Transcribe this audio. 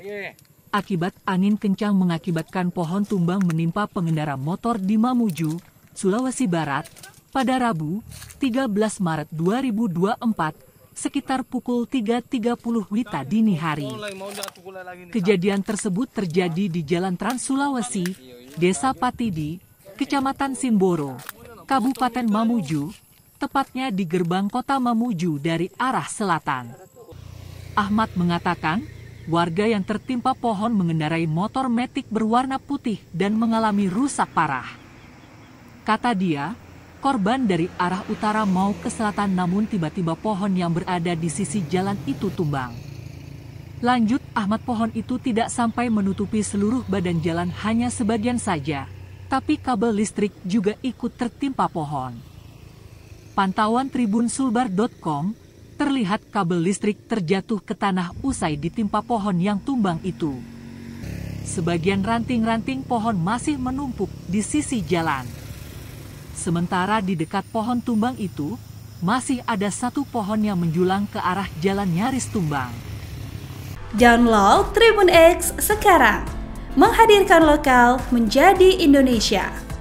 Eh. Akibat angin kencang mengakibatkan pohon tumbang menimpa pengendara motor di Mamuju, Sulawesi Barat, pada Rabu, 13 Maret 2024, sekitar pukul 3.30 Wita dini hari. Kejadian tersebut terjadi di Jalan Trans Sulawesi, Desa Patidi, Kecamatan Simboro, Kabupaten Mamuju, tepatnya di gerbang kota Mamuju dari arah selatan. Ahmad mengatakan, warga yang tertimpa pohon mengendarai motor metik berwarna putih dan mengalami rusak parah. Kata dia, korban dari arah utara mau ke selatan namun tiba-tiba pohon yang berada di sisi jalan itu tumbang. Lanjut, Ahmad pohon itu tidak sampai menutupi seluruh badan jalan hanya sebagian saja, tapi kabel listrik juga ikut tertimpa pohon. Pantauan Tribun Sulbar.com terlihat kabel listrik terjatuh ke tanah usai ditimpa pohon yang tumbang itu. Sebagian ranting-ranting pohon masih menumpuk di sisi jalan. Sementara di dekat pohon tumbang itu, masih ada satu pohon yang menjulang ke arah jalan nyaris tumbang. Download Tribun X sekarang, menghadirkan lokal menjadi Indonesia.